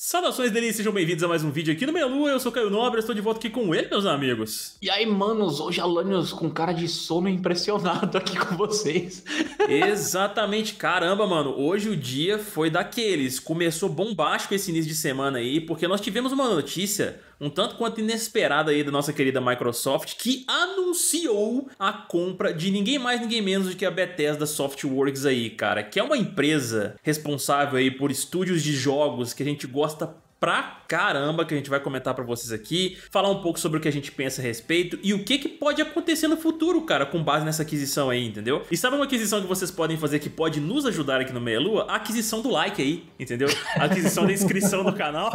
Saudações, delícias, sejam bem-vindos a mais um vídeo aqui no Lua. eu sou Caio Nobre, estou de volta aqui com ele, meus amigos. E aí, manos, hoje Alanios com cara de sono impressionado aqui com vocês. Exatamente, caramba, mano, hoje o dia foi daqueles, começou bombástico esse início de semana aí, porque nós tivemos uma notícia um tanto quanto inesperada aí da nossa querida Microsoft, que anunciou a compra de ninguém mais, ninguém menos do que a Bethesda Softworks aí, cara, que é uma empresa responsável aí por estúdios de jogos que a gente gosta gosta pra caramba que a gente vai comentar para vocês aqui, falar um pouco sobre o que a gente pensa a respeito e o que, que pode acontecer no futuro, cara, com base nessa aquisição aí, entendeu? E sabe uma aquisição que vocês podem fazer que pode nos ajudar aqui no Meia Lua? A aquisição do like aí, entendeu? A aquisição da inscrição no canal.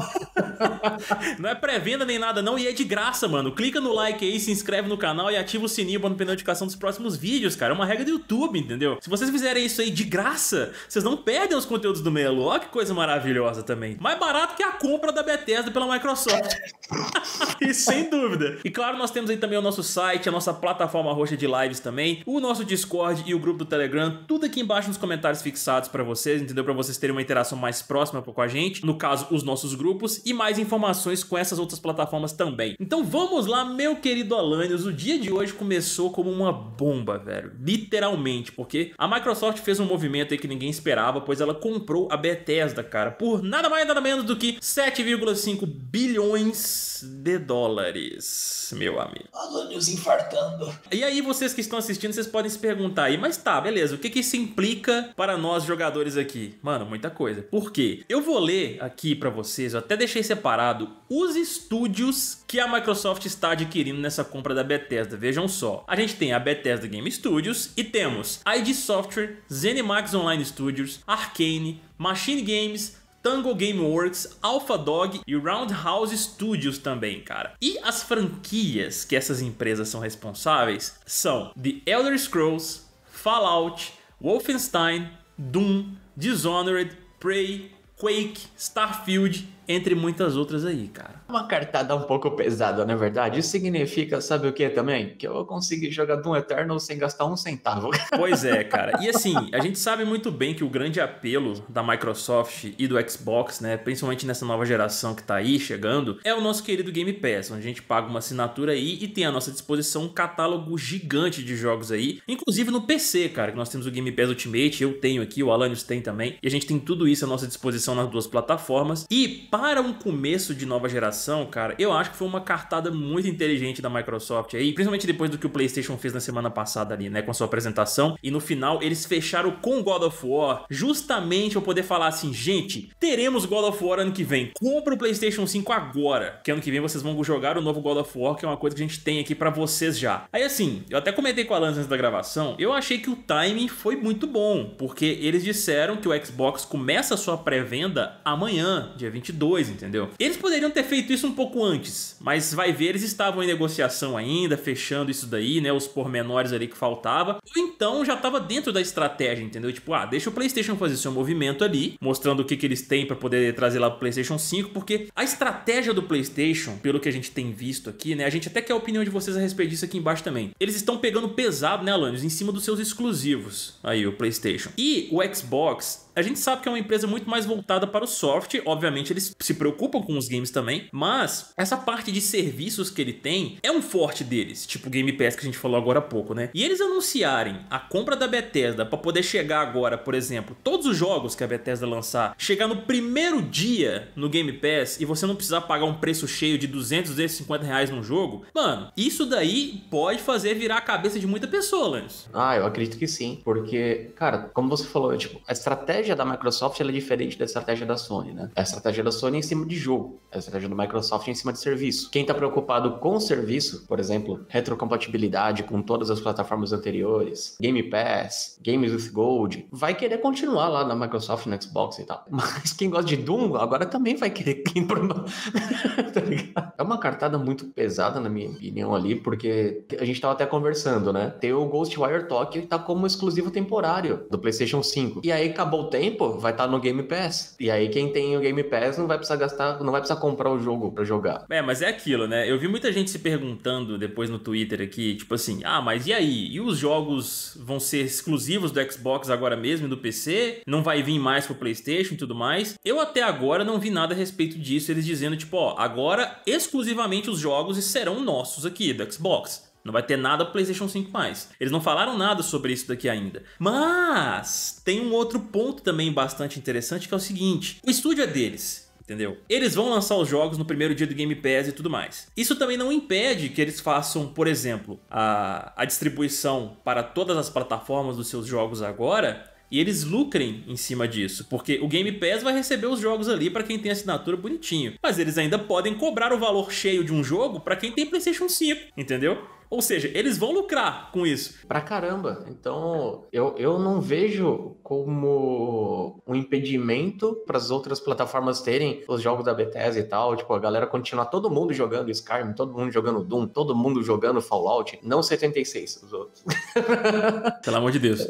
não é pré-venda nem nada, não, e é de graça, mano. Clica no like aí, se inscreve no canal e ativa o sininho pra não perder notificação dos próximos vídeos, cara. É uma regra do YouTube, entendeu? Se vocês fizerem isso aí de graça, vocês não perdem os conteúdos do Melo. Ó, que coisa maravilhosa também. Mais barato que a compra da Bethesda pela Microsoft. e sem dúvida. E claro, nós temos aí também o nosso site, a nossa plataforma roxa de lives também, o nosso Discord e o grupo do Telegram, tudo aqui embaixo nos comentários fixados para vocês, entendeu? Para vocês terem uma interação mais próxima com a gente, no caso, os nossos grupos e mais informações com essas outras plataformas também. Então vamos lá, meu querido Alanios, o dia de hoje começou como uma bomba, velho. Literalmente, porque a Microsoft fez um movimento aí que ninguém esperava, pois ela comprou a Bethesda, cara, por nada mais nada menos do que 7,5 bilhões de dólares, meu amigo. Alunos infartando. E aí, vocês que estão assistindo, vocês podem se perguntar aí, mas tá, beleza, o que, que isso implica para nós jogadores aqui? Mano, muita coisa. Por quê? Eu vou ler aqui para vocês, eu até deixei separado, os estúdios que a Microsoft está adquirindo nessa compra da Bethesda. Vejam só. A gente tem a Bethesda Game Studios e temos ID Software, ZeniMax Online Studios, Arcane, Machine Games, Tango Gameworks, Alpha Dog e Roundhouse Studios também, cara. E as franquias que essas empresas são responsáveis são The Elder Scrolls, Fallout, Wolfenstein, Doom, Dishonored, Prey, Quake, Starfield, entre muitas outras aí, cara. Uma cartada um pouco pesada, não é verdade? Isso significa, sabe o que também? Que eu vou conseguir jogar Doom Eternal sem gastar um centavo. Pois é, cara. E assim, a gente sabe muito bem que o grande apelo da Microsoft e do Xbox, né, principalmente nessa nova geração que tá aí chegando, é o nosso querido Game Pass, onde a gente paga uma assinatura aí e tem à nossa disposição um catálogo gigante de jogos aí, inclusive no PC, cara, que nós temos o Game Pass Ultimate, eu tenho aqui, o Alanis tem também, e a gente tem tudo isso à nossa disposição nas duas plataformas. E para um começo de nova geração, cara, eu acho que foi uma cartada muito inteligente da Microsoft aí, principalmente depois do que o PlayStation fez na semana passada ali, né, com a sua apresentação. E no final eles fecharam com God of War, justamente para poder falar assim, gente, teremos God of War ano que vem. Compra o PlayStation 5 agora, que ano que vem vocês vão jogar o novo God of War, que é uma coisa que a gente tem aqui para vocês já. Aí assim, eu até comentei com a Lance antes da gravação, eu achei que o timing foi muito bom, porque eles disseram que o Xbox começa a sua pré-venda amanhã, dia 22 2, entendeu? Eles poderiam ter feito isso um pouco antes, mas vai ver, eles estavam em negociação ainda, fechando isso daí, né, os pormenores ali que faltava, ou então já estava dentro da estratégia, entendeu? Tipo, ah, deixa o PlayStation fazer seu movimento ali, mostrando o que, que eles têm para poder trazer lá pro PlayStation 5, porque a estratégia do PlayStation, pelo que a gente tem visto aqui, né, a gente até quer a opinião de vocês a respeito disso aqui embaixo também. Eles estão pegando pesado, né, Alanis, em cima dos seus exclusivos, aí o PlayStation. E o Xbox, a gente sabe que é uma empresa muito mais voltada para o software, obviamente eles se preocupam com os games também, mas essa parte de serviços que ele tem é um forte deles, tipo o Game Pass que a gente falou agora há pouco, né? E eles anunciarem a compra da Bethesda para poder chegar agora, por exemplo, todos os jogos que a Bethesda lançar, chegar no primeiro dia no Game Pass e você não precisar pagar um preço cheio de 200, 250 reais num jogo, mano, isso daí pode fazer virar a cabeça de muita pessoa, Lance. Ah, eu acredito que sim, porque, cara, como você falou, tipo, a estratégia da Microsoft é diferente da estratégia da Sony, né? A estratégia da Sony Sony em cima de jogo, a estratégia do Microsoft é em cima de serviço. Quem está preocupado com o serviço, por exemplo, retrocompatibilidade com todas as plataformas anteriores, Game Pass, Games with Gold, vai querer continuar lá na Microsoft, no Xbox e tal. Mas quem gosta de Doom agora também vai querer tá ligado? É uma cartada muito pesada, na minha opinião, ali, porque a gente estava até conversando, né? Tem o Ghostwire Tokyo que tá como exclusivo temporário do PlayStation 5. E aí acabou o tempo, vai estar tá no Game Pass. E aí quem tem o Game Pass não vai vai precisar gastar, não vai precisar comprar o jogo para jogar. É, mas é aquilo, né? Eu vi muita gente se perguntando depois no Twitter aqui, tipo assim, ah, mas e aí? E os jogos vão ser exclusivos do Xbox agora mesmo e do PC? Não vai vir mais pro PlayStation e tudo mais? Eu até agora não vi nada a respeito disso, eles dizendo, tipo, ó, agora exclusivamente os jogos serão nossos aqui, do Xbox. Não vai ter nada pro PlayStation 5 mais. Eles não falaram nada sobre isso daqui ainda. Mas tem um outro ponto também bastante interessante que é o seguinte: o estúdio é deles entendeu? Eles vão lançar os jogos no primeiro dia do Game Pass e tudo mais. Isso também não impede que eles façam, por exemplo, a, a distribuição para todas as plataformas dos seus jogos agora e eles lucrem em cima disso, porque o Game Pass vai receber os jogos ali para quem tem assinatura bonitinho, mas eles ainda podem cobrar o valor cheio de um jogo para quem tem PlayStation 5, entendeu? Ou seja, eles vão lucrar com isso. Pra caramba. Então, eu, eu não vejo como um impedimento para as outras plataformas terem os jogos da Bethesda e tal. Tipo, a galera continuar todo mundo jogando Skyrim, todo mundo jogando Doom, todo mundo jogando Fallout. Não 76, os outros. Pelo amor de Deus.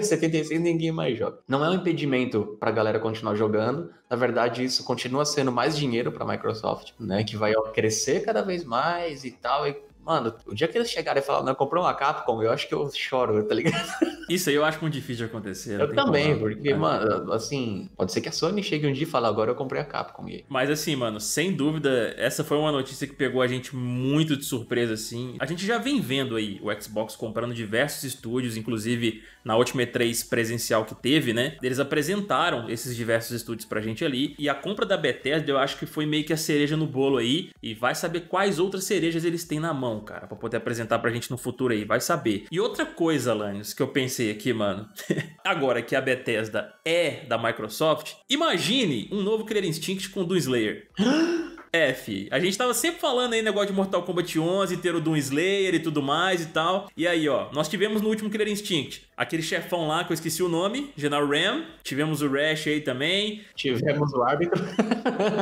76 ninguém mais joga. Não é um impedimento pra galera continuar jogando. Na verdade, isso continua sendo mais dinheiro pra Microsoft, né? Que vai crescer cada vez mais e tal. E Mano, o dia que eles chegarem e falar, não, comprei uma Capcom, eu acho que eu choro, tá ligado? Isso aí eu acho muito difícil de acontecer. Eu também, como... porque, é. mano, assim, pode ser que a Sony chegue um dia e fale, agora eu comprei a Capcom. Mas assim, mano, sem dúvida, essa foi uma notícia que pegou a gente muito de surpresa, assim. A gente já vem vendo aí o Xbox comprando diversos estúdios, inclusive na última E3 presencial que teve, né? Eles apresentaram esses diversos estúdios pra gente ali. E a compra da Bethesda, eu acho que foi meio que a cereja no bolo aí. E vai saber quais outras cerejas eles têm na mão cara, pra poder apresentar pra gente no futuro aí, vai saber. E outra coisa, Lanius, que eu pensei aqui, mano, agora que a Bethesda é da Microsoft, imagine um novo Killer Instinct com o Doom Slayer. É, fi. A gente tava sempre falando aí negócio de Mortal Kombat 11, ter o Doom Slayer e tudo mais e tal. E aí, ó, nós tivemos no último Killer Instinct aquele chefão lá que eu esqueci o nome, General Ram. Tivemos o Rash aí também. Tivemos o árbitro.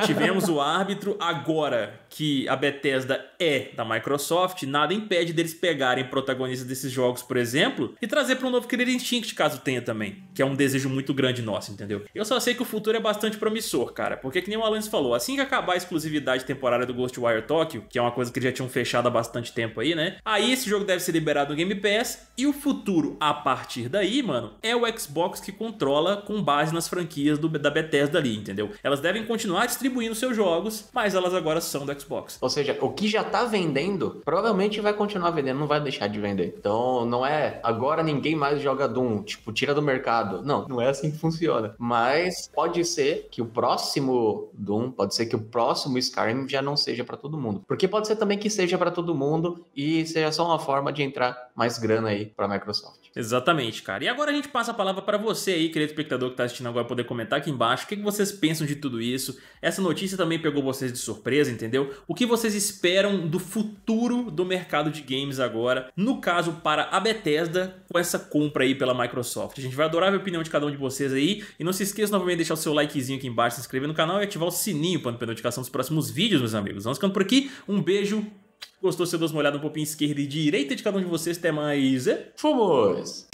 tivemos o árbitro. Agora que a Bethesda é da Microsoft, nada impede deles pegarem protagonistas desses jogos, por exemplo, e trazer para um novo Killer Instinct, caso tenha também. Que é um desejo muito grande nosso, entendeu? Eu só sei que o futuro é bastante promissor, cara. Porque, que nem o Alanis falou, assim que acabar a exclusividade exclusividade temporária do Ghostwire Tokyo, que é uma coisa que eles já tinham fechado há bastante tempo aí, né? Aí esse jogo deve ser liberado no Game Pass e o futuro a partir daí, mano, é o Xbox que controla com base nas franquias do, da Bethesda ali, entendeu? Elas devem continuar distribuindo seus jogos, mas elas agora são do Xbox. Ou seja, o que já tá vendendo, provavelmente vai continuar vendendo, não vai deixar de vender. Então, não é agora ninguém mais joga Doom, tipo, tira do mercado. Não, não é assim que funciona. Mas pode ser que o próximo Doom, pode ser que o próximo Skyrim já não seja para todo mundo. Porque pode ser também que seja para todo mundo e seja só uma forma de entrar mais grana aí para a Microsoft. Exatamente, cara. E agora a gente passa a palavra para você aí, querido espectador que está assistindo agora, poder comentar aqui embaixo o que vocês pensam de tudo isso. Essa notícia também pegou vocês de surpresa, entendeu? O que vocês esperam do futuro do mercado de games agora? No caso, para a Bethesda, com essa compra aí pela Microsoft. A gente vai adorar a opinião de cada um de vocês aí. E não se esqueça novamente de deixar o seu likezinho aqui embaixo, se inscrever no canal e ativar o sininho para não perder notificação dos próximos vídeos, meus amigos. Vamos ficando por aqui. Um beijo. Gostou? eu dou uma olhada um pouquinho esquerda e direita de cada um de vocês. Até mais. É? Fomos!